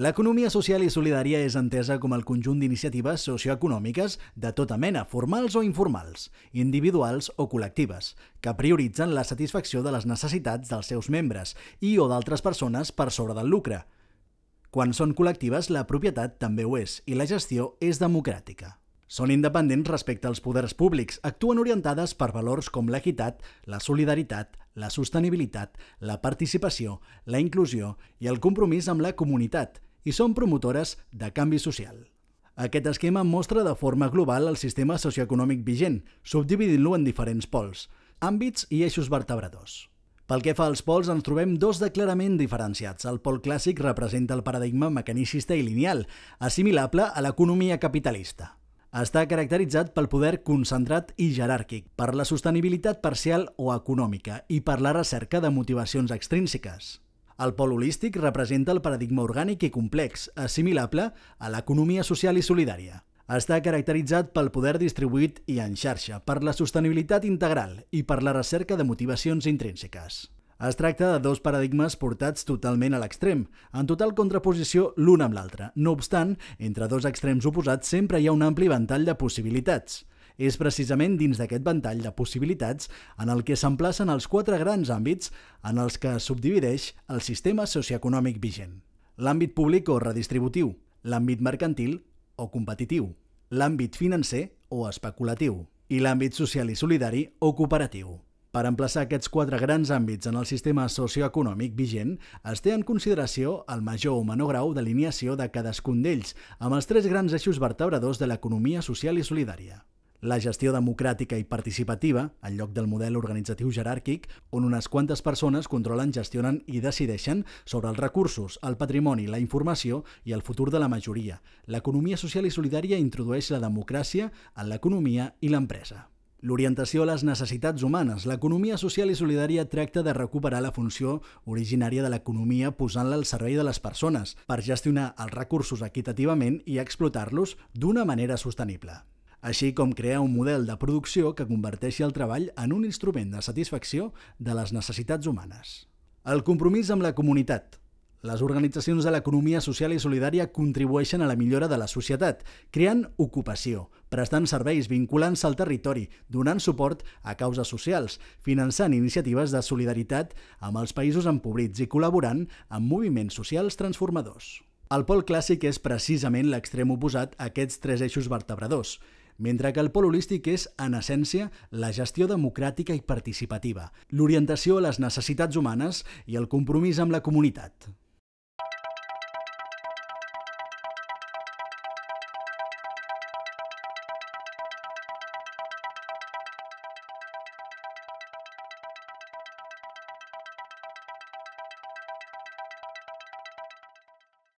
L'economia social i solidària és entesa com el conjunt d'iniciatives socioeconòmiques de tota mena, formals o informals, individuals o col·lectives, que prioritzen la satisfacció de les necessitats dels seus membres i o d'altres persones per sobre del lucre. Quan són col·lectives, la propietat també ho és i la gestió és democràtica. Són independents respecte als poders públics, actuen orientades per valors com l'equitat, la solidaritat, la sostenibilitat, la participació, la inclusió i el compromís amb la comunitat, i són promotores de canvi social. Aquest esquema mostra de forma global el sistema socioeconòmic vigent, subdividint-lo en diferents pols, àmbits i eixos vertebradors. Pel que fa als pols, ens trobem dos de clarament diferenciats. El pol clàssic representa el paradigma mecanicista i lineal, assimilable a l'economia capitalista està caracteritzat pel poder concentrat i jeràrquic, per la sostenibilitat parcial o econòmica i per la recerca de motivacions extrínseques. El pol holístic representa el paradigma orgànic i complex, assimilable a l'economia social i solidària. Està caracteritzat pel poder distribuït i en xarxa, per la sostenibilitat integral i per la recerca de motivacions intrínseques. Es tracta de dos paradigmes portats totalment a l'extrem, en total contraposició l'un amb l'altre. No obstant, entre dos extrems oposats sempre hi ha un ampli ventall de possibilitats. És precisament dins d'aquest ventall de possibilitats en el que s'emplacen els quatre grans àmbits en els que es subdivideix el sistema socioeconòmic vigent. L'àmbit públic o redistributiu, l'àmbit mercantil o competitiu, l'àmbit financer o especulatiu i l'àmbit social i solidari o cooperatiu. Per emplaçar aquests quatre grans àmbits en el sistema socioeconòmic vigent, es té en consideració el major o menor grau d'alineació de cadascun d'ells, amb els tres grans eixos vertebradors de l'economia social i solidària. La gestió democràtica i participativa, en lloc del model organitzatiu jeràrquic, on unes quantes persones controlen, gestionen i decideixen sobre els recursos, el patrimoni, la informació i el futur de la majoria. L'economia social i solidària introdueix la democràcia en l'economia i l'empresa. L'orientació a les necessitats humanes. L'economia social i solidària tracta de recuperar la funció originària de l'economia posant-la al servei de les persones per gestionar els recursos equitativament i explotar-los d'una manera sostenible. Així com crear un model de producció que converteixi el treball en un instrument de satisfacció de les necessitats humanes. El compromís amb la comunitat. Les organitzacions de l'economia social i solidària contribueixen a la millora de la societat, creant ocupació, prestant serveis vinculants al territori, donant suport a causes socials, finançant iniciatives de solidaritat amb els països empobrits i col·laborant amb moviments socials transformadors. El pol clàssic és precisament l'extrem oposat a aquests tres eixos vertebradors, mentre que el pol holístic és, en essència, la gestió democràtica i participativa, l'orientació a les necessitats humanes i el compromís amb la comunitat.